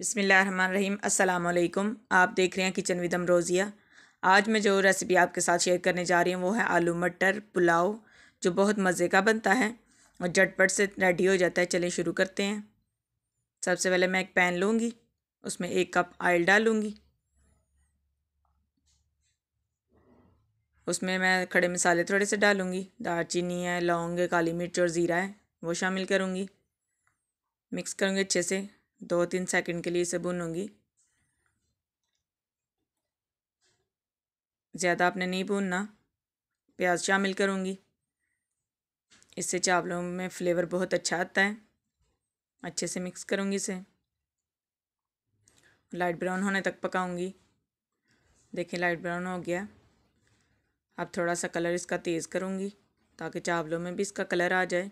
बिसमीम अल्लाम आप देख रहे हैं किचन विद अमरोज़िया आज मैं जो रेसिपी आपके साथ शेयर करने जा रही हूँ वो है आलू मटर पुलाव जो बहुत मज़े का बनता है और झटपट से रेडी हो जाता है चलें शुरू करते हैं सबसे पहले मैं एक पैन लूँगी उसमें एक कप आयल डालूँगी उसमें मैं खड़े मसाले थोड़े से डालूँगी दालचीनी है लौंग काली मिर्च और ज़ीरा है वो शामिल करूँगी मिक्स करूँगी अच्छे से दो तीन सेकंड के लिए इसे भूनूंगी ज़्यादा आपने नहीं भूनना प्याज शामिल करूँगी इससे चावलों में फ्लेवर बहुत अच्छा आता है अच्छे से मिक्स करूँगी इसे लाइट ब्राउन होने तक पकाऊंगी देखिए लाइट ब्राउन हो गया अब थोड़ा सा कलर इसका तेज़ करूँगी ताकि चावलों में भी इसका कलर आ जाए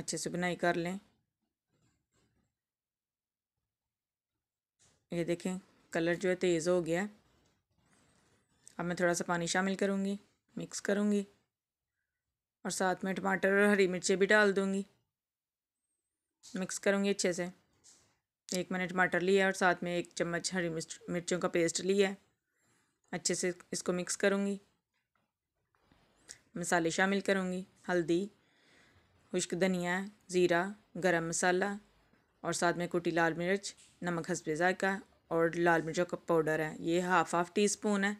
अच्छे से बुनाई कर लें ये देखें कलर जो है तेज़ हो गया है अब मैं थोड़ा सा पानी शामिल करूँगी मिक्स करूँगी और साथ में टमाटर और हरी मिर्चें भी डाल दूँगी मिक्स करूँगी अच्छे से एक मैंने टमाटर लिया और साथ में एक चम्मच हरी मिर्च मिर्चों का पेस्ट लिया है अच्छे से इसको मिक्स करूँगी मसाले शामिल करूँगी हल्दी खुश्क धनिया ज़ीरा गरम मसाला और साथ में कुटी लाल मिर्च नमक हसबे ज़ायका और लाल मिर्चों का पाउडर है ये हाफ़ हाफ़ टी स्पून है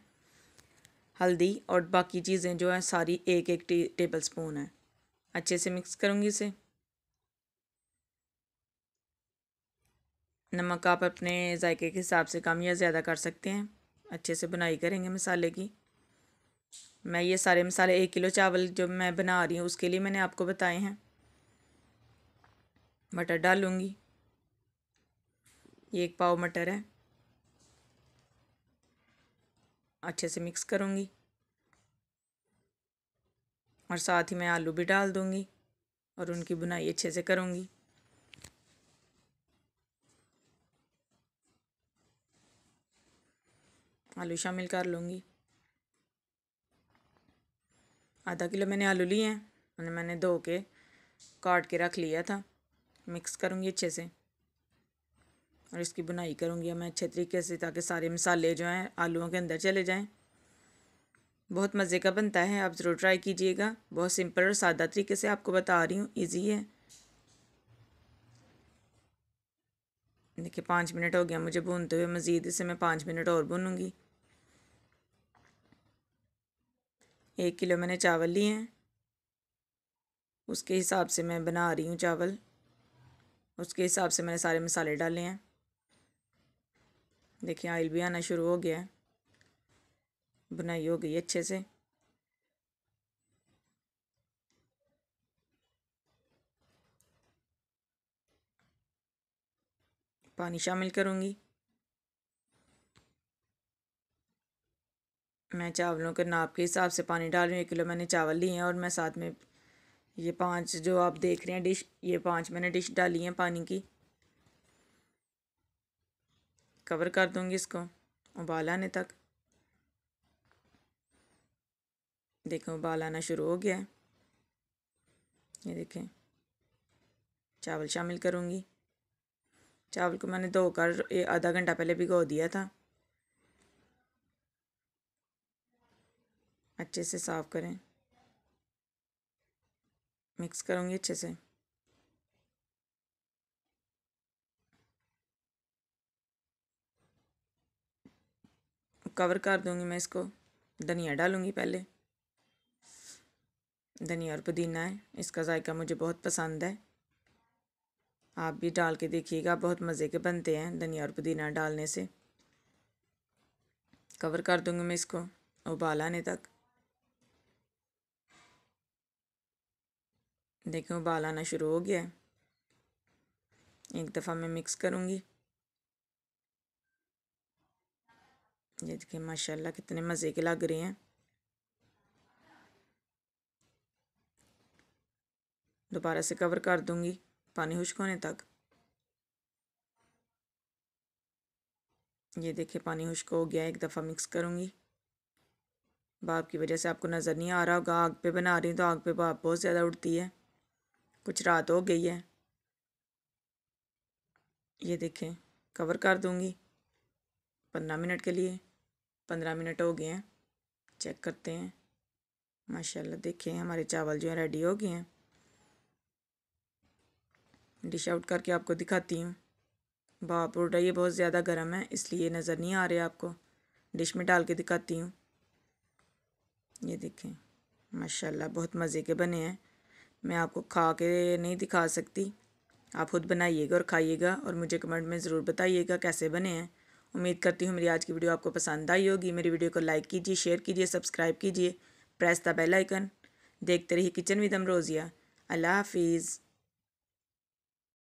हल्दी और बाकी चीज़ें जो हैं सारी एक एक टी टेबल स्पून है अच्छे से मिक्स करूँगी इसे नमक आप अपने जायके के हिसाब से कम या ज़्यादा कर सकते हैं अच्छे से बनाई करेंगे मसाले की मैं ये सारे मसाले एक किलो चावल जो मैं बना रही हूँ उसके लिए मैंने आपको बताए हैं मटर डालूँगी ये एक पाव मटर है अच्छे से मिक्स करूँगी और साथ ही मैं आलू भी डाल दूँगी और उनकी बुनाई अच्छे से करूँगी आलू शामिल कर लूँगी आधा किलो मैंने आलू लिए हैं उन्हें मैंने धो के काट के रख लिया था मिक्स करूँगी अच्छे से और इसकी बुनाई करूँगी मैं अच्छे तरीके से ताकि सारे मसाले जो हैं आलूओं के अंदर चले जाएँ बहुत मज़े का बनता है आप ज़रूर ट्राई कीजिएगा बहुत सिंपल और सादा तरीके से आपको बता रही हूँ ईजी है देखिए पाँच मिनट हो गया मुझे भूनते हुए मज़ीद इसे मैं पाँच मिनट और भूनूँगी एक किलो मैंने चावल लिए हैं उसके हिसाब से मैं बना रही हूँ चावल उसके हिसाब से मैंने सारे मसाले डाले हैं देखिए आयल भी आना शुरू हो गया है बुनाई हो गई अच्छे से पानी शामिल करूँगी मैं चावलों के नाप के हिसाब से पानी डाल रही हूँ एक किलो मैंने चावल लिए हैं और मैं साथ में ये पांच जो आप देख रहे हैं डिश ये पांच मैंने डिश डाली हैं पानी की कवर कर दूँगी इसको उबाल आने तक देखें उबाल आना शुरू हो गया है ये देखें चावल शामिल करूँगी चावल को मैंने धोकर आधा घंटा पहले भिगो दिया था अच्छे से साफ़ करें मिक्स करूँगी अच्छे से कवर कर दूँगी मैं इसको धनिया डालूँगी पहले धनिया और पुदीना है इसका जायका मुझे बहुत पसंद है आप भी डाल के देखिएगा बहुत मज़े के बनते हैं धनिया और पुदीना डालने से कवर कर दूँगी मैं इसको उबाल आने तक देखें उबाल आना शुरू हो गया है एक दफ़ा मैं मिक्स करूँगी ये देखिए माशाल्लाह कितने मज़े के लग रहे हैं दोबारा से कवर कर दूँगी पानी खुश्क होने तक ये देखिए पानी खुश्क हो गया एक दफ़ा मिक्स करूँगी भाप की वजह से आपको नज़र नहीं आ रहा होगा आग पे बना रही हूँ तो आग पे भाप बहुत ज़्यादा उड़ती है कुछ रात हो गई है ये देखें कवर कर दूंगी पंद्रह मिनट के लिए पंद्रह मिनट हो गए हैं चेक करते हैं माशाल्लाह देखें हमारे चावल जो है रेडी हो गए हैं डिश आउट करके आपको दिखाती हूँ बाप रोटा ये बहुत ज़्यादा गर्म है इसलिए नज़र नहीं आ रहे आपको डिश में डाल के दिखाती हूँ ये देखें माशाल्लाह बहुत मज़े के बने हैं मैं आपको खा के नहीं दिखा सकती आप खुद बनाइएगा और खाइएगा और मुझे कमेंट में ज़रूर बताइएगा कैसे बने हैं उम्मीद करती हूँ मेरी आज की वीडियो आपको पसंद आई होगी मेरी वीडियो को लाइक कीजिए शेयर कीजिए सब्सक्राइब कीजिए प्रेस द बेल आइकन देखते रहिए किचन विद अमरोज़िया अल्लाह हाफिज़